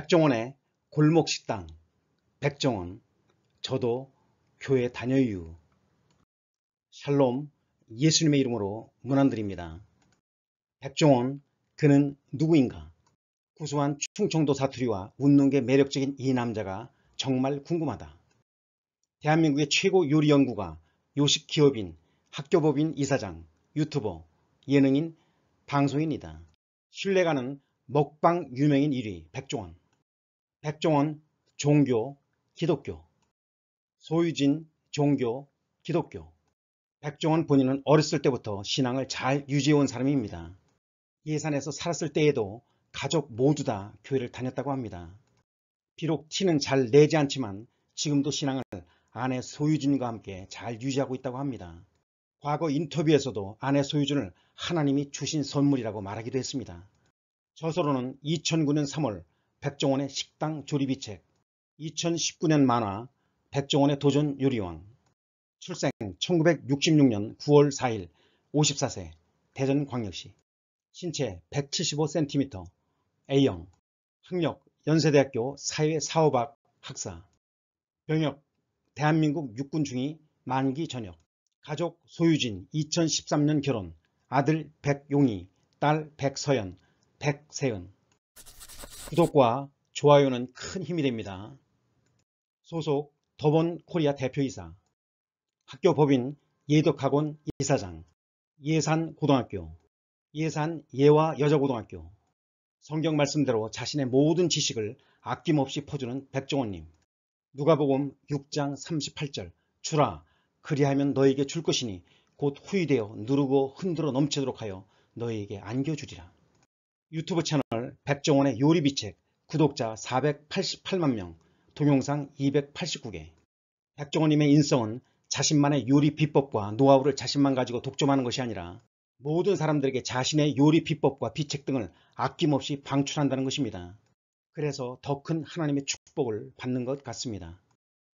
백종원의 골목식당 백종원 저도 교회 다녀유 샬롬 예수님의 이름으로 문안드립니다. 백종원 그는 누구인가? 구수한 충청도 사투리와 웃는 게 매력적인 이 남자가 정말 궁금하다. 대한민국의 최고 요리 연구가 요식 기업인, 학교법인 이사장, 유튜버, 예능인, 방송인이다. 신뢰가는 먹방 유명인 1위 백종원. 백종원 종교 기독교 소유진 종교 기독교 백종원 본인은 어렸을 때부터 신앙을 잘 유지해온 사람입니다. 예산에서 살았을 때에도 가족 모두 다 교회를 다녔다고 합니다. 비록 티는 잘 내지 않지만 지금도 신앙을 아내 소유진과 함께 잘 유지하고 있다고 합니다. 과거 인터뷰에서도 아내 소유진을 하나님이 주신 선물이라고 말하기도 했습니다. 저서로는 2009년 3월 백종원의 식당 조리비 책 2019년 만화 백종원의 도전 요리왕 출생 1966년 9월 4일 54세 대전광역시 신체 175cm A형 학력 연세대학교 사회사업학 학사 병역 대한민국 육군 중위 만기 전역 가족 소유진 2013년 결혼 아들 백용희 딸 백서연 백세은 구독과 좋아요는 큰 힘이 됩니다. 소속 더본 코리아 대표이사, 학교 법인 예덕학원 이사장, 예산고등학교, 예산예화여자고등학교, 성경 말씀대로 자신의 모든 지식을 아낌없이 퍼주는 백종원님, 누가복음 6장 38절, 주라, 그리하면 너에게 줄 것이니 곧 후이되어 누르고 흔들어 넘치도록 하여 너에게 안겨주리라. 유튜브 채널 백종원의 요리비책 구독자 488만 명, 동영상 289개. 백종원님의 인성은 자신만의 요리 비법과 노하우를 자신만 가지고 독점하는 것이 아니라 모든 사람들에게 자신의 요리 비법과 비책 등을 아낌없이 방출한다는 것입니다. 그래서 더 큰 하나님의 축복을 받는 것 같습니다.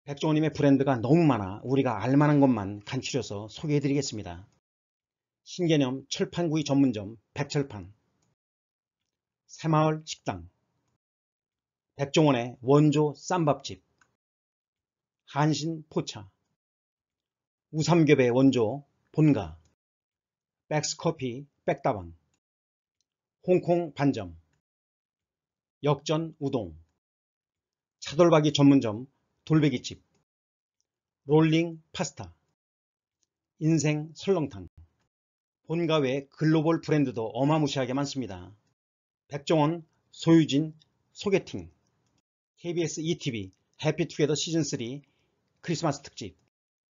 백종원님의 브랜드가 너무 많아 우리가 알만한 것만 간추려서 소개해드리겠습니다. 신개념 철판구이 전문점 백철판 새마을 식당 백종원의 원조 쌈밥집 한신 포차 우삼겹의 원조 본가 백스커피 백다방 홍콩 반점 역전 우동 차돌박이 전문점 돌베기집 롤링 파스타 인생 설렁탕 본가 외 글로벌 브랜드도 어마무시하게 많습니다. 백종원, 소유진, 소개팅 KBS ETV 해피투게더 시즌3 크리스마스 특집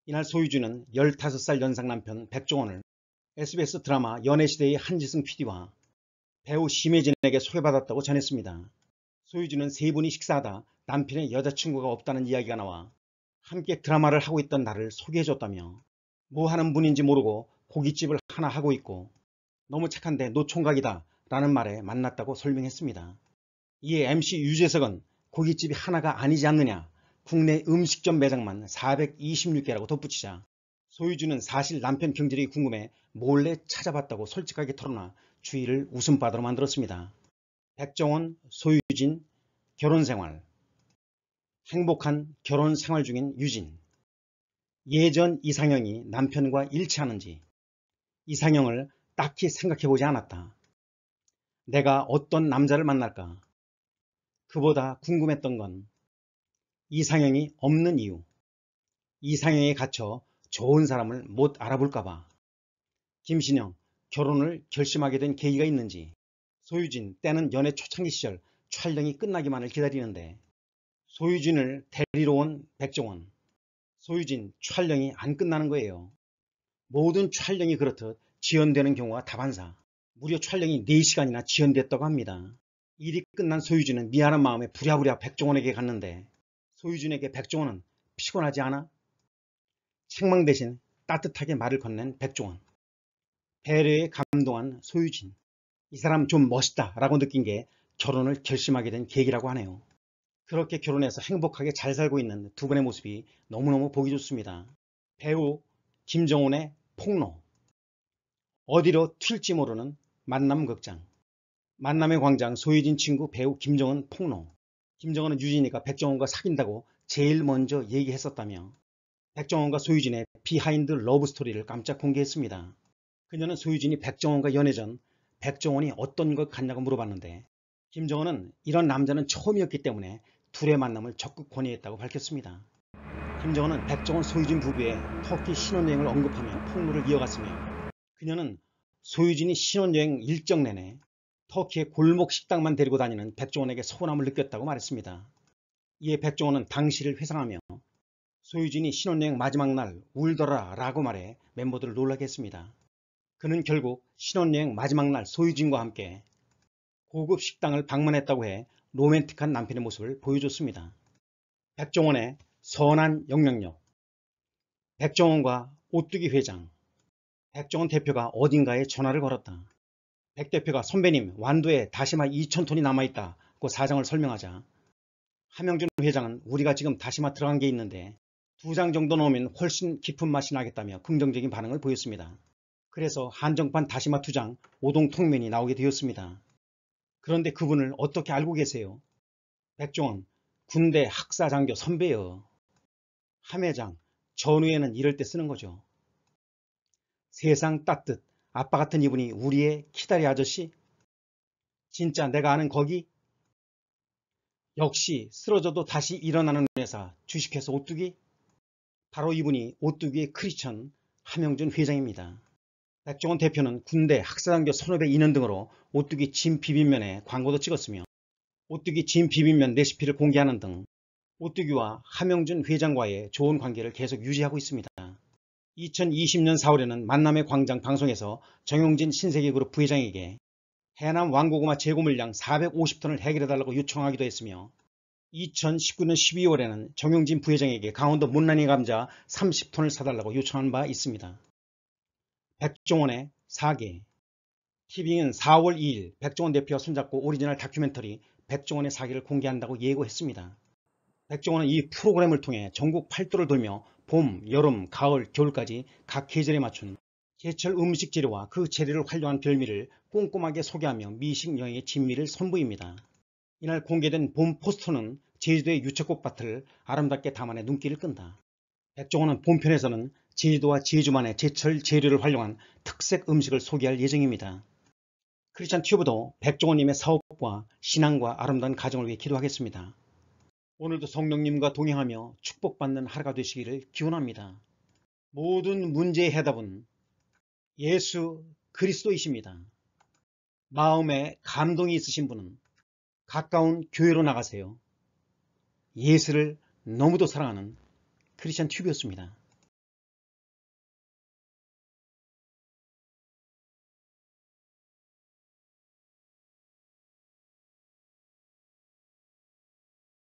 이날 소유진은 15살 연상 남편 백종원을 SBS 드라마 연애시대의 한지승 PD와 배우 심혜진에게 소개받았다고 전했습니다. 소유진은 세 분이 식사하다 남편의 여자친구가 없다는 이야기가 나와 함께 드라마를 하고 있던 나를 소개해줬다며 뭐 하는 분인지 모르고 고깃집을 하나 하고 있고 너무 착한데 노총각이다 라는 말에 만났다고 설명했습니다. 이에 MC 유재석은 고깃집이 하나가 아니지 않느냐 국내 음식점 매장만 426개라고 덧붙이자 소유주는 사실 남편 경질이 궁금해 몰래 찾아봤다고 솔직하게 털어놔 주위를 웃음바다로 만들었습니다. 백정원, 소유진, 결혼생활 행복한 결혼생활 중인 유진 예전 이상형이 남편과 일치하는지 이상형을 딱히 생각해보지 않았다. 내가 어떤 남자를 만날까? 그보다 궁금했던 건 이상형이 없는 이유. 이상형에 갇혀 좋은 사람을 못 알아볼까봐. 김신영, 결혼을 결심하게 된 계기가 있는지. 소유진, 때는 연애 초창기 시절 촬영이 끝나기만을 기다리는데. 소유진을 데리러 온 백종원. 소유진, 촬영이 안 끝나는 거예요. 모든 촬영이 그렇듯 지연되는 경우가 다반사. 무려 촬영이 4시간이나 지연됐다고 합니다. 일이 끝난 소유준은 미안한 마음에 부랴부랴 백종원에게 갔는데 소유준에게 백종원은 피곤하지 않아? 책망 대신 따뜻하게 말을 건넨 백종원. 배려에 감동한 소유진. 이 사람 좀 멋있다 라고 느낀 게 결혼을 결심하게 된 계기라고 하네요. 그렇게 결혼해서 행복하게 잘 살고 있는 두 분의 모습이 너무너무 보기 좋습니다. 배우 김정원의 폭로 어디로 튈지 모르는 만남극장 만남의 광장 소유진 친구 배우 김정은 폭로 김정은은 유진이가 백종원과 사귄다고 제일 먼저 얘기했었다며 백종원과 소유진의 비하인드 러브스토리를 깜짝 공개했습니다. 그녀는 소유진이 백종원과 연애 전 백종원이 어떤 것 같냐고 물어봤는데 김정은은 이런 남자는 처음이었기 때문에 둘의 만남을 적극 권유했다고 밝혔습니다. 김정은은 백종원 소유진 부부의 터키 신혼여행을 언급하며 폭로를 이어갔으며 그녀는 소유진이 신혼여행 일정 내내 터키의 골목 식당만 데리고 다니는 백종원에게 서운함을 느꼈다고 말했습니다. 이에 백종원은 당시를 회상하며 소유진이 신혼여행 마지막 날 울더라 라고 말해 멤버들을 놀라게 했습니다. 그는 결국 신혼여행 마지막 날 소유진과 함께 고급 식당을 방문했다고 해 로맨틱한 남편의 모습을 보여줬습니다. 백종원의 선한 영향력 백종원과 오뚜기 회장 백종원 대표가 어딘가에 전화를 걸었다. 백 대표가 선배님 완도에 다시마 2천톤이 남아있다고 그 사정을 설명하자 하명준 회장은 우리가 지금 다시마 들어간 게 있는데 두 장 정도 넣으면 훨씬 깊은 맛이 나겠다며 긍정적인 반응을 보였습니다. 그래서 한정판 다시마 두 장 오동통면이 나오게 되었습니다. 그런데 그분을 어떻게 알고 계세요? 백종원 군대 학사장교 선배요. 함회장 전후에는 이럴 때 쓰는 거죠. 세상 따뜻, 아빠 같은 이분이 우리의 키다리 아저씨? 진짜 내가 아는 거기? 역시 쓰러져도 다시 일어나는 회사 주식회사 오뚜기? 바로 이분이 오뚜기의 크리천 함영준 회장입니다. 백종원 대표는 군대, 학사단교, 선후배 인원 등으로 오뚜기 진 비빔면에 광고도 찍었으며 오뚜기 진 비빔면 레시피를 공개하는 등 오뚜기와 함영준 회장과의 좋은 관계를 계속 유지하고 있습니다. 2020년 4월에는 만남의 광장 방송에서 정용진 신세계그룹 부회장에게 해남 왕고구마 재고 물량 4 5 0톤을 해결해달라고 요청하기도 했으며 2019년 12월에는 정용진 부회장에게 강원도 문란이 감자 30톤을 사달라고 요청한 바 있습니다. 백종원의 4개 티빙은 4월 2일 백종원 대표와 손잡고 오리지널 다큐멘터리 백종원의 4개를 공개한다고 예고했습니다. 백종원은 이 프로그램을 통해 전국 팔도를 돌며 봄, 여름, 가을, 겨울까지 각 계절에 맞춘 제철 음식 재료와 그 재료를 활용한 별미를 꼼꼼하게 소개하며 미식 여행의 진미를 선보입니다. 이날 공개된 봄 포스터는 제주도의 유채꽃밭을 아름답게 담아내 눈길을 끈다. 백종원은 본편에서는 제주도와 제주만의 제철 재료를 활용한 특색 음식을 소개할 예정입니다. 크리스찬 튜브도 백종원님의 사업과 신앙과 아름다운 가정을 위해 기도하겠습니다. 오늘도 성령님과 동행하며 축복받는 하루가 되시기를 기원합니다. 모든 문제의 해답은 예수 그리스도이십니다. 마음에 감동이 있으신 분은 가까운 교회로 나가세요. 예수를 너무도 사랑하는 크리스천 튜브였습니다.